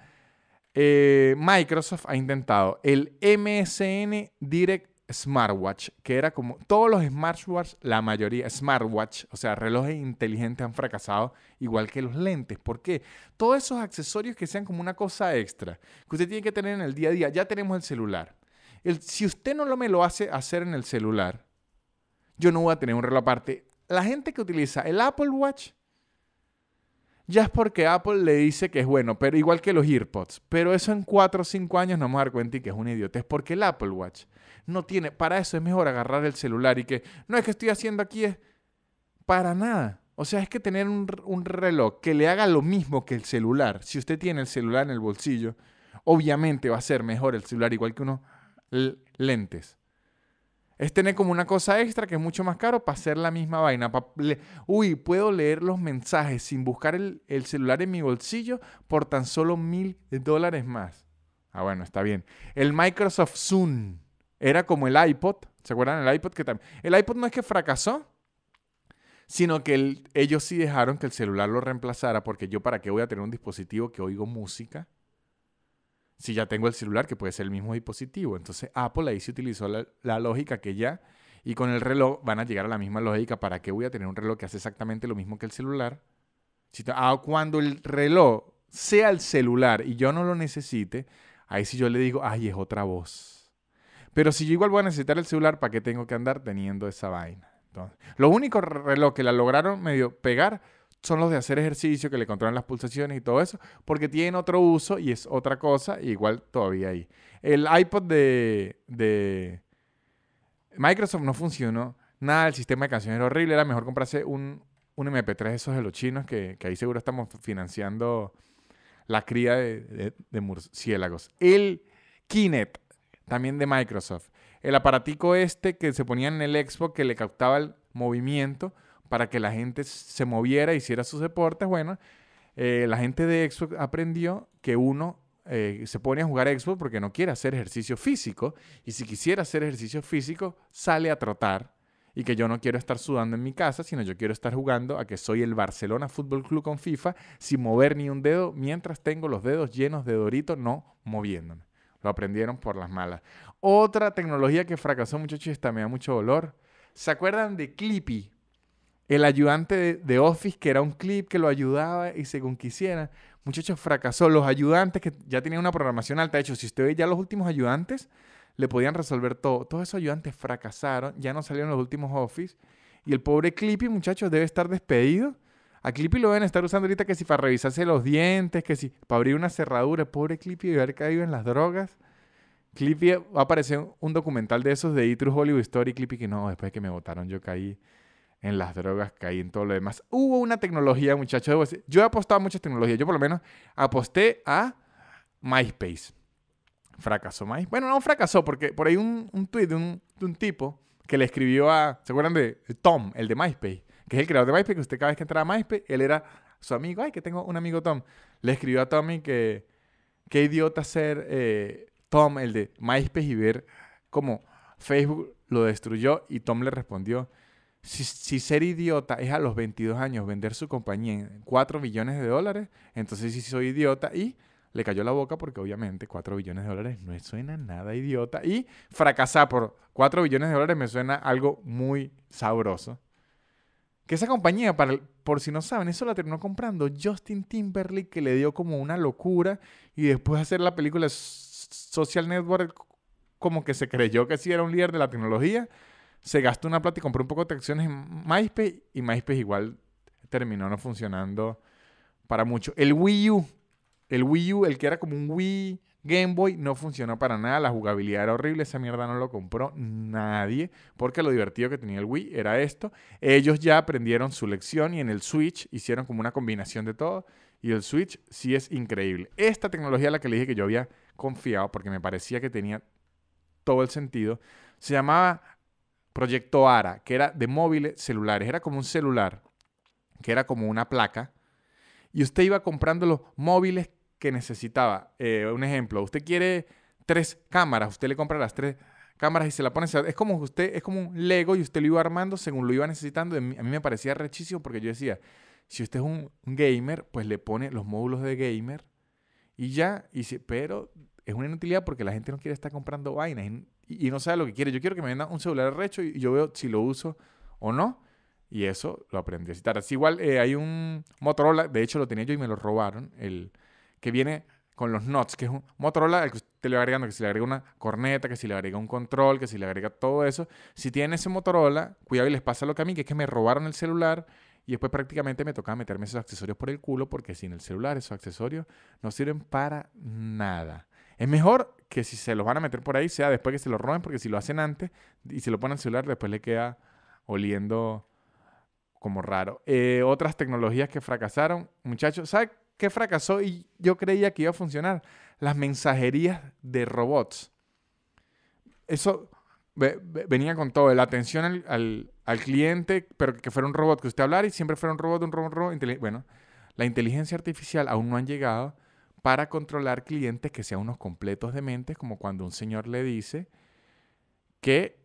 Eh, Microsoft ha intentado el MSN Direct smartwatch, que era como todos los smartwatch, la mayoría smartwatch, o sea, relojes inteligentes han fracasado, igual que los lentes. ¿Por qué? Todos esos accesorios que sean como una cosa extra, que usted tiene que tener en el día a día, ya tenemos el celular. si usted no lo me lo hace hacer en el celular, yo no voy a tener un reloj aparte. La gente que utiliza el Apple Watch, ya es porque Apple le dice que es bueno, pero igual que los Airpods. Pero eso en 4 o 5 años no vamos a dar cuenta y que es un idiota es Porque el Apple Watch no tiene. Para eso es mejor agarrar el celular y que no es que estoy haciendo aquí es para nada. O sea, es que tener un, reloj que le haga lo mismo que el celular. Si usted tiene el celular en el bolsillo, obviamente va a ser mejor el celular, igual que unos lentes. Es tener como una cosa extra que es mucho más caro para hacer la misma vaina. Uy, puedo leer los mensajes sin buscar el, el celular en mi bolsillo por tan solo mil dólares más. Ah, bueno, está bien. El Microsoft Zoom era como el iPod. ¿Se acuerdan el iPod? Que también, el iPod no es que fracasó, sino que ellos sí dejaron que el celular lo reemplazara, porque yo para qué voy a tener un dispositivo que oigo música si ya tengo el celular, que puede ser el mismo dispositivo. Entonces Apple ahí se utilizó la, lógica que ya, y con el reloj van a llegar a la misma lógica, ¿para qué voy a tener un reloj que hace exactamente lo mismo que el celular? Si ah, cuando el reloj sea el celular y yo no lo necesite, ahí sí yo le digo, ay, es otra voz pero si yo igual voy a necesitar el celular, ¿para qué tengo que andar teniendo esa vaina? Entonces, único reloj que la lograron medio pegar son los de hacer ejercicio, que le controlan las pulsaciones y todo eso, porque tienen otro uso y es otra cosa, y igual todavía ahí. El iPod de, Microsoft no funcionó. Nada, el sistema de canciones era horrible. Era mejor comprarse un, un MP3 esos de los chinos, que, ahí seguro estamos financiando la cría de, murciélagos. El Kinect también de Microsoft. El aparatico este que se ponía en el Expo, que le captaba el movimiento para que la gente se moviera, hiciera sus deportes. Bueno, eh, la gente de Expo aprendió que uno eh, se pone a jugar Expo porque no quiere hacer ejercicio físico. Y si quisiera hacer ejercicio físico, sale a trotar. Y que yo no quiero estar sudando en mi casa, sino yo quiero estar jugando a que soy el Barcelona Fútbol Club con FIFA sin mover ni un dedo mientras tengo los dedos llenos de dorito, no moviéndome. Lo aprendieron por las malas. Otra tecnología que fracasó, muchachos, y me da mucho dolor. ¿Se acuerdan de Clippy? El ayudante de, de, Office, que era un clip que lo ayudaba y según quisiera. Muchachos, fracasó. Los ayudantes que ya tenían una programación alta. De hecho, si usted ve ya los últimos ayudantes, le podían resolver todo. Todos esos ayudantes fracasaron, ya no salieron los últimos Office. Y el pobre Clippy, muchachos, debe estar despedido a Clippy lo deben estar usando ahorita que si para revisarse los dientes, que si para abrir una cerradura. Pobre Clippy debe haber caído en las drogas. Clippy va a aparecer un documental de esos de E! Hollywood Story. Clippy que no, después de que me votaron yo caí en las drogas, caí en todo lo demás. Hubo una tecnología, muchachos. Yo he apostado a muchas tecnologías. Yo por lo menos aposté a MySpace. Fracasó MySpace. Bueno, no fracasó porque por ahí un, un tweet de un, de un tipo que le escribió a... ¿Se acuerdan de Tom, el de MySpace? que es el creador de MySpace, que usted cada vez que entraba a MySpace, él era su amigo, ay, que tengo un amigo Tom. Le escribió a Tommy que qué idiota ser eh, Tom, el de MySpace, y ver cómo Facebook lo destruyó y Tom le respondió, si, ser idiota es a los 22 años vender su compañía en 4 billones de dólares, entonces sí soy idiota y le cayó la boca porque obviamente 4 billones de dólares no suena nada idiota y fracasar por 4 billones de dólares me suena algo muy sabroso. Que esa compañía, para, por si no saben, eso la terminó comprando Justin Timberlake, que le dio como una locura. Y después de hacer la película Social Network, como que se creyó que sí era un líder de la tecnología. Se gastó una plata y compró un poco de acciones en MySpace. Y MySpace igual terminó no funcionando para mucho. El Wii U. El Wii U, el que era como un Wii Game Boy no funcionó para nada, la jugabilidad era horrible, esa mierda no lo compró nadie, porque lo divertido que tenía el Wii era esto. Ellos ya aprendieron su lección y en el Switch hicieron como una combinación de todo. Y el Switch sí es increíble. Esta tecnología a la que le dije que yo había confiado, porque me parecía que tenía todo el sentido, se llamaba Proyecto ARA, que era de móviles celulares. Era como un celular, que era como una placa. Y usted iba comprando los móviles que necesitaba. Eh, un ejemplo, usted quiere tres cámaras, usted le compra las tres cámaras y se la pone. Es como usted, es como un Lego y usted lo iba armando según lo iba necesitando. A mí, me parecía rechísimo porque yo decía, si usted es un, gamer, pues le pone los módulos de gamer y ya. Y si, pero es una inutilidad porque la gente no quiere estar comprando vainas y, no sabe lo que quiere. Yo quiero que me vendan un celular recho y, yo veo si lo uso o no. Y eso lo aprendí a citar. igual, eh, hay un Motorola, de hecho lo tenía yo y me lo robaron, el que viene con los NOTs, que es un Motorola, al que usted le va agregando, que si le agrega una corneta, que si le agrega un control, que si le agrega todo eso. Si tienen ese Motorola, cuidado y les pasa lo que a mí, que es que me robaron el celular y después prácticamente me tocaba meterme esos accesorios por el culo porque sin el celular esos accesorios no sirven para nada. Es mejor que si se los van a meter por ahí sea después que se los roben porque si lo hacen antes y se lo ponen al celular después le queda oliendo como raro. Eh, otras tecnologías que fracasaron, muchachos, ¿sabes? que fracasó y yo creía que iba a funcionar? Las mensajerías de robots. Eso venía con todo, la atención al, cliente, pero que fuera un robot que usted hablara y siempre fuera un robot, un robot, un robot. Bueno, la inteligencia artificial aún no han llegado para controlar clientes que sean unos completos dementes, como cuando un señor le dice que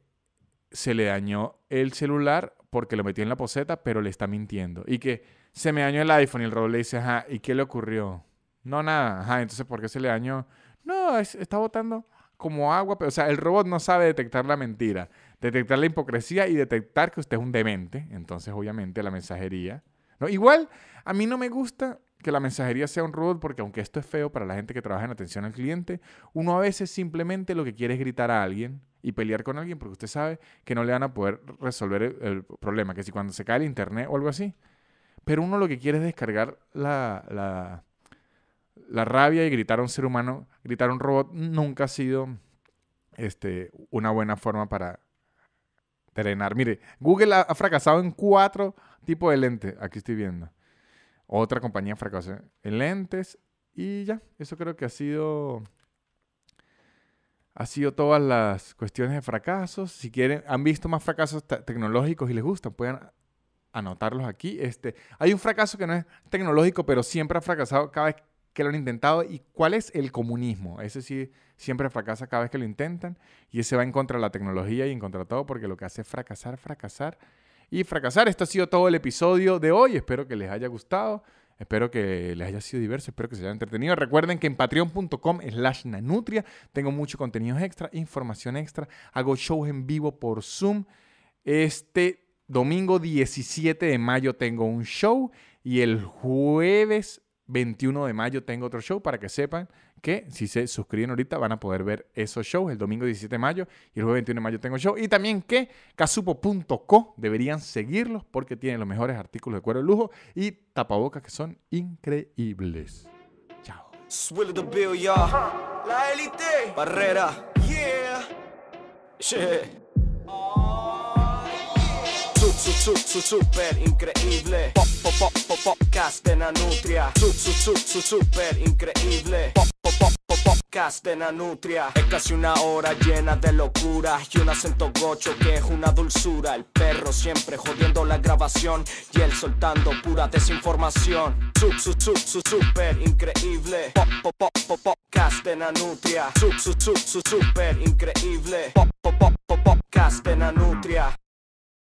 se le dañó el celular porque lo metió en la poseta, pero le está mintiendo. Y que se me dañó el iPhone y el robot le dice, ajá, ¿y qué le ocurrió? No, nada, ajá, entonces ¿por qué se le dañó? No, está botando como agua, pero o sea, el robot no sabe detectar la mentira, detectar la hipocresía y detectar que usted es un demente, entonces obviamente la mensajería. ¿no? Igual, a mí no me gusta que la mensajería sea un robot porque aunque esto es feo para la gente que trabaja en atención al cliente, uno a veces simplemente lo que quiere es gritar a alguien y pelear con alguien porque usted sabe que no le van a poder resolver el problema, que si cuando se cae el internet o algo así, pero uno lo que quiere es descargar la, rabia y gritar a un ser humano, gritar a un robot, nunca ha sido este, una buena forma para drenar. Mire, Google ha, fracasado en cuatro tipos de lentes. Aquí estoy viendo. Otra compañía fracasó en lentes. Y ya, eso creo que ha sido ha sido todas las cuestiones de fracasos. Si quieren, han visto más fracasos tecnológicos y les gustan, pueden anotarlos aquí. Este, hay un fracaso que no es tecnológico, pero siempre ha fracasado cada vez que lo han intentado. ¿Y cuál es el comunismo? Ese sí siempre fracasa cada vez que lo intentan y ese va en contra de la tecnología y en contra de todo porque lo que hace es fracasar, fracasar y fracasar. Esto ha sido todo el episodio de hoy. Espero que les haya gustado. Espero que les haya sido diverso, espero que se hayan entretenido. Recuerden que en patreon.com slash nanutria tengo mucho contenido extra, información extra, hago shows en vivo por Zoom. Este, Domingo 17 de mayo tengo un show y el jueves 21 de mayo tengo otro show para que sepan que si se suscriben ahorita van a poder ver esos shows el domingo 17 de mayo y el jueves 21 de mayo tengo show y también que casupo.co deberían seguirlos porque tienen los mejores artículos de cuero de lujo y tapabocas que son increíbles. Chao su super increíble pop pop pop pop podcast de super increíble pop pop pop podcast de Nanutria es casi una hora llena de locura y un acento gocho que es una dulzura el perro siempre jodiendo la grabación y él soltando pura desinformación su super increíble pop pop pop pop podcast de super increíble pop pop pop podcast de